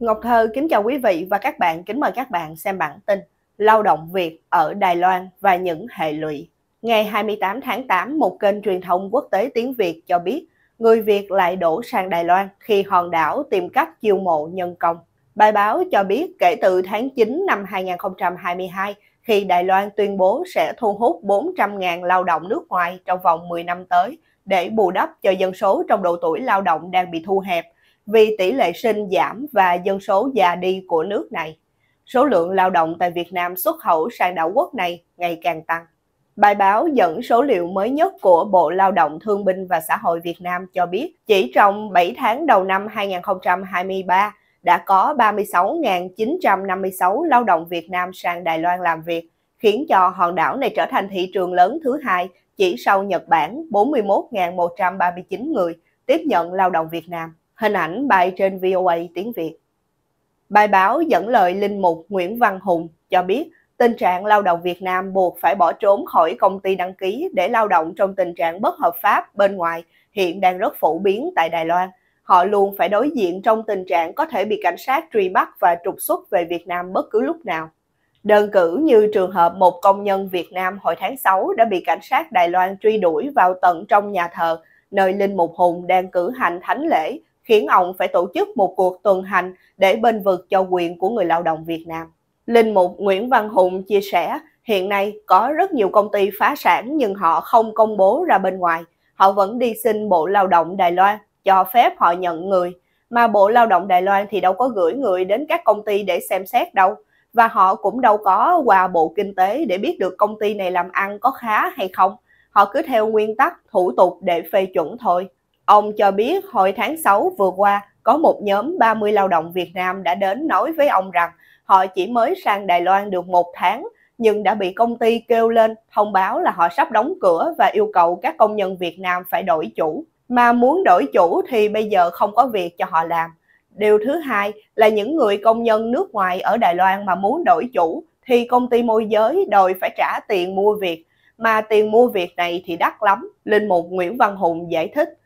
Ngọc Thơ kính chào quý vị và các bạn, kính mời các bạn xem bản tin Lao động Việt ở Đài Loan và những hệ lụy. Ngày 28 tháng 8, một kênh truyền thông quốc tế tiếng Việt cho biết người Việt lại đổ sang Đài Loan khi hòn đảo tìm cách chiêu mộ nhân công. Bài báo cho biết kể từ tháng 9 năm 2022, khi Đài Loan tuyên bố sẽ thu hút 400.000 lao động nước ngoài trong vòng 10 năm tới để bù đắp cho dân số trong độ tuổi lao động đang bị thu hẹp, vì tỷ lệ sinh giảm và dân số già đi của nước này. Số lượng lao động tại Việt Nam xuất khẩu sang đảo quốc này ngày càng tăng. Bài báo dẫn số liệu mới nhất của Bộ Lao động Thương binh và Xã hội Việt Nam cho biết, chỉ trong 7 tháng đầu năm 2023 đã có 36.956 lao động Việt Nam sang Đài Loan làm việc, khiến cho hòn đảo này trở thành thị trường lớn thứ hai chỉ sau Nhật Bản 41.139 người tiếp nhận lao động Việt Nam hình ảnh bài trên VOA tiếng Việt. Bài báo dẫn lời Linh Mục Nguyễn Văn Hùng cho biết tình trạng lao động Việt Nam buộc phải bỏ trốn khỏi công ty đăng ký để lao động trong tình trạng bất hợp pháp bên ngoài hiện đang rất phổ biến tại Đài Loan. Họ luôn phải đối diện trong tình trạng có thể bị cảnh sát truy bắt và trục xuất về Việt Nam bất cứ lúc nào. Đơn cử như trường hợp một công nhân Việt Nam hồi tháng 6 đã bị cảnh sát Đài Loan truy đuổi vào tận trong nhà thờ, nơi Linh Mục Hùng đang cử hành thánh lễ khiến ông phải tổ chức một cuộc tuần hành để bên vực cho quyền của người lao động Việt Nam. Linh mục Nguyễn Văn Hùng chia sẻ, hiện nay có rất nhiều công ty phá sản nhưng họ không công bố ra bên ngoài. Họ vẫn đi xin Bộ Lao động Đài Loan cho phép họ nhận người, mà Bộ Lao động Đài Loan thì đâu có gửi người đến các công ty để xem xét đâu. Và họ cũng đâu có qua Bộ Kinh tế để biết được công ty này làm ăn có khá hay không. Họ cứ theo nguyên tắc thủ tục để phê chuẩn thôi. Ông cho biết hồi tháng 6 vừa qua, có một nhóm 30 lao động Việt Nam đã đến nói với ông rằng họ chỉ mới sang Đài Loan được một tháng nhưng đã bị công ty kêu lên thông báo là họ sắp đóng cửa và yêu cầu các công nhân Việt Nam phải đổi chủ. Mà muốn đổi chủ thì bây giờ không có việc cho họ làm. Điều thứ hai là những người công nhân nước ngoài ở Đài Loan mà muốn đổi chủ thì công ty môi giới đòi phải trả tiền mua việc. Mà tiền mua việc này thì đắt lắm, Linh Mục Nguyễn Văn Hùng giải thích.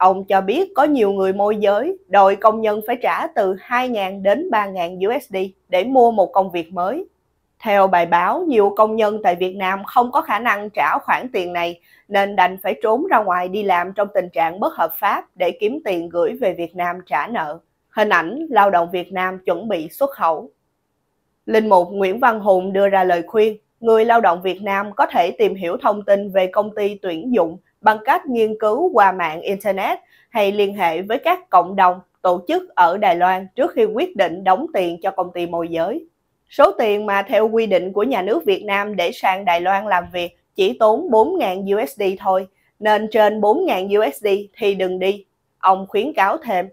Ông cho biết có nhiều người môi giới đòi công nhân phải trả từ 2.000 đến 3.000 USD để mua một công việc mới. Theo bài báo, nhiều công nhân tại Việt Nam không có khả năng trả khoản tiền này nên đành phải trốn ra ngoài đi làm trong tình trạng bất hợp pháp để kiếm tiền gửi về Việt Nam trả nợ. Hình ảnh lao động Việt Nam chuẩn bị xuất khẩu. Linh mục Nguyễn Văn Hùng đưa ra lời khuyên, người lao động Việt Nam có thể tìm hiểu thông tin về công ty tuyển dụng bằng cách nghiên cứu qua mạng Internet hay liên hệ với các cộng đồng, tổ chức ở Đài Loan trước khi quyết định đóng tiền cho công ty môi giới. Số tiền mà theo quy định của nhà nước Việt Nam để sang Đài Loan làm việc chỉ tốn 4.000 USD thôi, nên trên 4.000 USD thì đừng đi. Ông khuyến cáo thêm.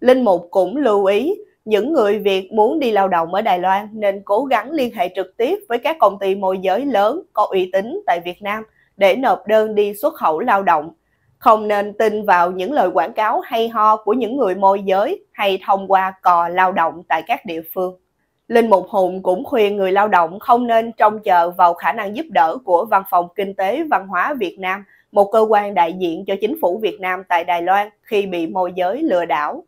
Linh Mục cũng lưu ý những người Việt muốn đi lao động ở Đài Loan nên cố gắng liên hệ trực tiếp với các công ty môi giới lớn có uy tín tại Việt Nam – để nộp đơn đi xuất khẩu lao động. Không nên tin vào những lời quảng cáo hay ho của những người môi giới hay thông qua cò lao động tại các địa phương. Linh Mục Hùng cũng khuyên người lao động không nên trông chờ vào khả năng giúp đỡ của Văn phòng Kinh tế Văn hóa Việt Nam, một cơ quan đại diện cho chính phủ Việt Nam tại Đài Loan khi bị môi giới lừa đảo.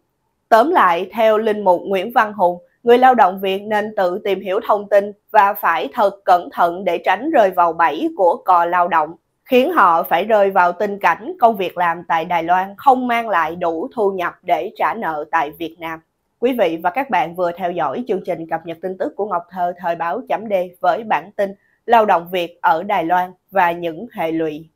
Tóm lại, theo Linh Mục Nguyễn Văn Hùng, người lao động Việt nên tự tìm hiểu thông tin và phải thật cẩn thận để tránh rơi vào bẫy của cò lao động khiến họ phải rơi vào tình cảnh công việc làm tại Đài Loan không mang lại đủ thu nhập để trả nợ tại Việt Nam. Quý vị và các bạn vừa theo dõi chương trình cập nhật tin tức của Ngọc Thơ thời báo chấm D với bản tin Lao động Việt ở Đài Loan và những hệ lụy.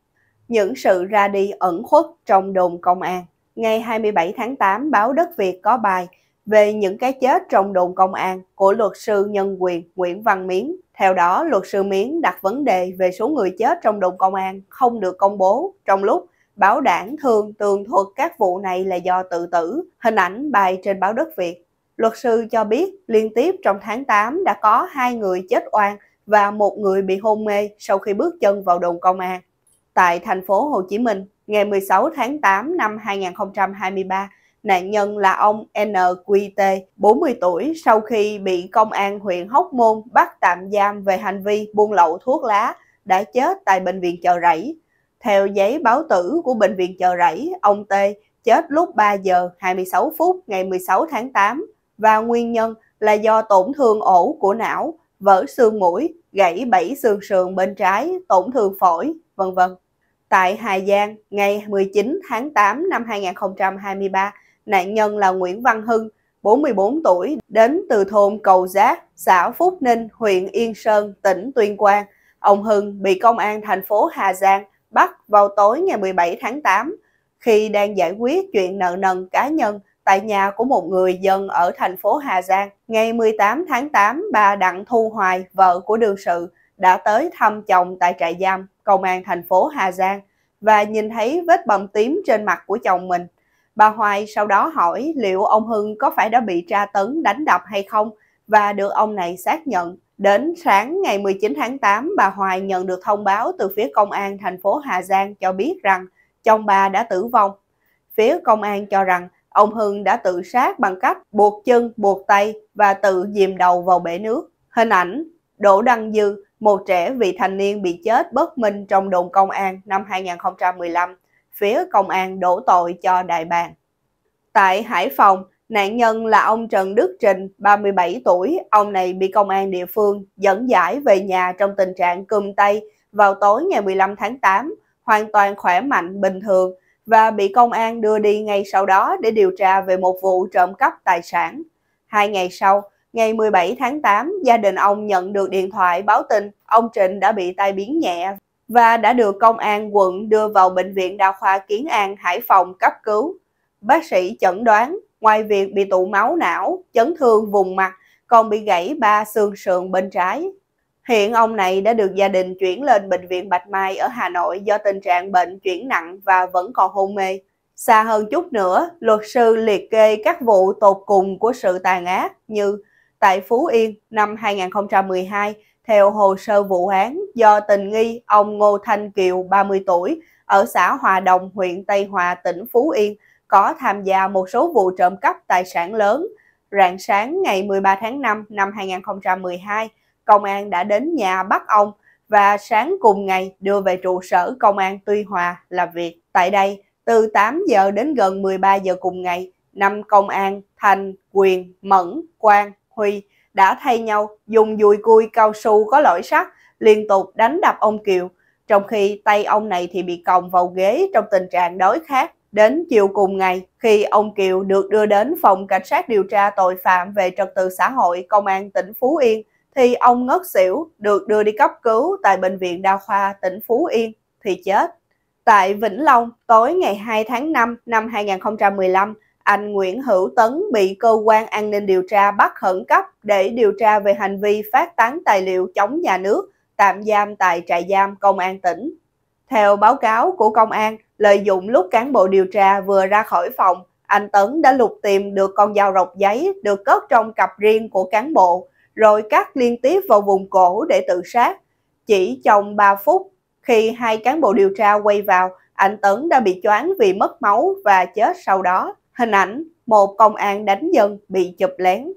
Những sự ra đi ẩn khuất trong đồn công an. Ngày 27 tháng 8, báo Đất Việt có bài về những cái chết trong đồn công an của luật sư nhân quyền Nguyễn Văn Miến theo đó, luật sư Miến đặt vấn đề về số người chết trong đồn công an không được công bố trong lúc báo đảng thường tường thuật các vụ này là do tự tử, hình ảnh bài trên báo đất Việt. Luật sư cho biết liên tiếp trong tháng 8 đã có hai người chết oan và một người bị hôn mê sau khi bước chân vào đồn công an. Tại thành phố Hồ Chí Minh, ngày 16 tháng 8 năm 2023, Nạn nhân là ông NQT, 40 tuổi, sau khi bị công an huyện Hóc Môn bắt tạm giam về hành vi buôn lậu thuốc lá, đã chết tại bệnh viện chợ rẫy. Theo giấy báo tử của bệnh viện chợ rẫy, ông T chết lúc 3 giờ 26 phút ngày 16 tháng 8 và nguyên nhân là do tổn thương ổ của não, vỡ xương mũi, gãy bảy xương sườn bên trái, tổn thương phổi, vân vân. Tại Hà Giang, ngày 19 tháng 8 năm 2023, Nạn nhân là Nguyễn Văn Hưng, 44 tuổi, đến từ thôn Cầu Giác, xã Phúc Ninh, huyện Yên Sơn, tỉnh Tuyên Quang. Ông Hưng bị công an thành phố Hà Giang bắt vào tối ngày 17 tháng 8 khi đang giải quyết chuyện nợ nần cá nhân tại nhà của một người dân ở thành phố Hà Giang. Ngày 18 tháng 8, bà Đặng Thu Hoài, vợ của đương sự, đã tới thăm chồng tại trại giam công an thành phố Hà Giang và nhìn thấy vết bầm tím trên mặt của chồng mình. Bà Hoài sau đó hỏi liệu ông Hưng có phải đã bị tra tấn đánh đập hay không và được ông này xác nhận. Đến sáng ngày 19 tháng 8, bà Hoài nhận được thông báo từ phía công an thành phố Hà Giang cho biết rằng chồng bà đã tử vong. Phía công an cho rằng ông Hưng đã tự sát bằng cách buộc chân, buộc tay và tự dìm đầu vào bể nước. Hình ảnh Đỗ Đăng Dư, một trẻ vị thành niên bị chết bất minh trong đồn công an năm 2015 phía công an đổ tội cho đại bàn Tại Hải Phòng, nạn nhân là ông Trần Đức Trình, 37 tuổi. Ông này bị công an địa phương dẫn giải về nhà trong tình trạng cùm tay vào tối ngày 15 tháng 8, hoàn toàn khỏe mạnh, bình thường và bị công an đưa đi ngay sau đó để điều tra về một vụ trộm cắp tài sản. Hai ngày sau, ngày 17 tháng 8, gia đình ông nhận được điện thoại báo tin ông Trịnh đã bị tai biến nhẹ và đã được công an quận đưa vào Bệnh viện Đa khoa Kiến An Hải Phòng cấp cứu. Bác sĩ chẩn đoán, ngoài việc bị tụ máu não, chấn thương vùng mặt, còn bị gãy ba xương sườn bên trái. Hiện ông này đã được gia đình chuyển lên Bệnh viện Bạch Mai ở Hà Nội do tình trạng bệnh chuyển nặng và vẫn còn hôn mê. Xa hơn chút nữa, luật sư liệt kê các vụ tột cùng của sự tàn ác như tại Phú Yên năm 2012 theo hồ sơ vụ án, do tình nghi ông Ngô Thanh Kiều, 30 tuổi, ở xã Hòa Đồng, huyện Tây Hòa, tỉnh Phú Yên, có tham gia một số vụ trộm cắp tài sản lớn. Rạng sáng ngày 13 tháng 5 năm 2012, công an đã đến nhà bắt ông và sáng cùng ngày đưa về trụ sở công an Tuy Hòa làm việc. Tại đây, từ 8 giờ đến gần 13 giờ cùng ngày, năm công an Thành, Quyền, Mẫn, Quang, Huy đã thay nhau dùng dùi cui cao su có lõi sắt liên tục đánh đập ông Kiều, trong khi tay ông này thì bị còng vào ghế trong tình trạng đói khát. Đến chiều cùng ngày, khi ông Kiều được đưa đến phòng cảnh sát điều tra tội phạm về trật tự xã hội công an tỉnh Phú Yên, thì ông ngất xỉu được đưa đi cấp cứu tại bệnh viện đa khoa tỉnh Phú Yên thì chết. Tại Vĩnh Long, tối ngày 2 tháng 5 năm 2015, anh Nguyễn Hữu Tấn bị cơ quan an ninh điều tra bắt khẩn cấp để điều tra về hành vi phát tán tài liệu chống nhà nước, tạm giam tại trại giam công an tỉnh. Theo báo cáo của công an, lợi dụng lúc cán bộ điều tra vừa ra khỏi phòng, anh Tấn đã lục tìm được con dao rọc giấy được cất trong cặp riêng của cán bộ, rồi cắt liên tiếp vào vùng cổ để tự sát. Chỉ trong 3 phút, khi hai cán bộ điều tra quay vào, anh Tấn đã bị choáng vì mất máu và chết sau đó. Hình ảnh một công an đánh dân bị chụp lén.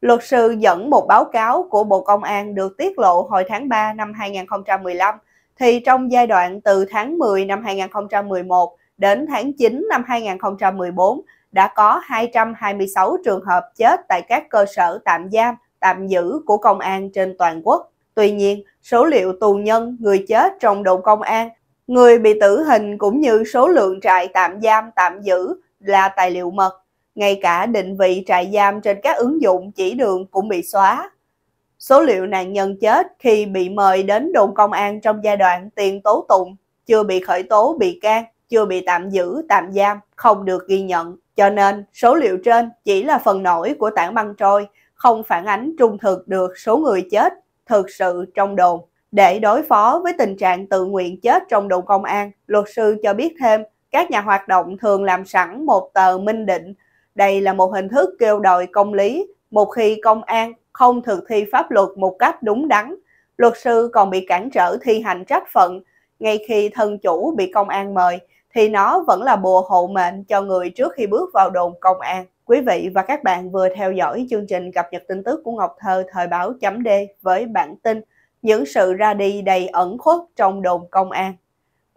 Luật sư dẫn một báo cáo của Bộ Công an được tiết lộ hồi tháng 3 năm 2015 thì trong giai đoạn từ tháng 10 năm 2011 đến tháng 9 năm 2014 đã có 226 trường hợp chết tại các cơ sở tạm giam, tạm giữ của công an trên toàn quốc. Tuy nhiên, số liệu tù nhân, người chết trong đồn công an, người bị tử hình cũng như số lượng trại tạm giam, tạm giữ là tài liệu mật. Ngay cả định vị trại giam trên các ứng dụng chỉ đường cũng bị xóa. Số liệu nạn nhân chết khi bị mời đến đồn công an trong giai đoạn tiền tố tụng, chưa bị khởi tố bị can, chưa bị tạm giữ, tạm giam, không được ghi nhận. Cho nên, số liệu trên chỉ là phần nổi của tảng băng trôi, không phản ánh trung thực được số người chết thực sự trong đồn. Để đối phó với tình trạng tự nguyện chết trong đồn công an, luật sư cho biết thêm các nhà hoạt động thường làm sẵn một tờ minh định. Đây là một hình thức kêu đòi công lý một khi công an không thực thi pháp luật một cách đúng đắn. Luật sư còn bị cản trở thi hành trách phận. Ngay khi thân chủ bị công an mời thì nó vẫn là bùa hộ mệnh cho người trước khi bước vào đồn công an. Quý vị và các bạn vừa theo dõi chương trình cập nhật tin tức của Ngọc Thơ thời báo chấm D với bản tin những sự ra đi đầy ẩn khuất trong đồn công an.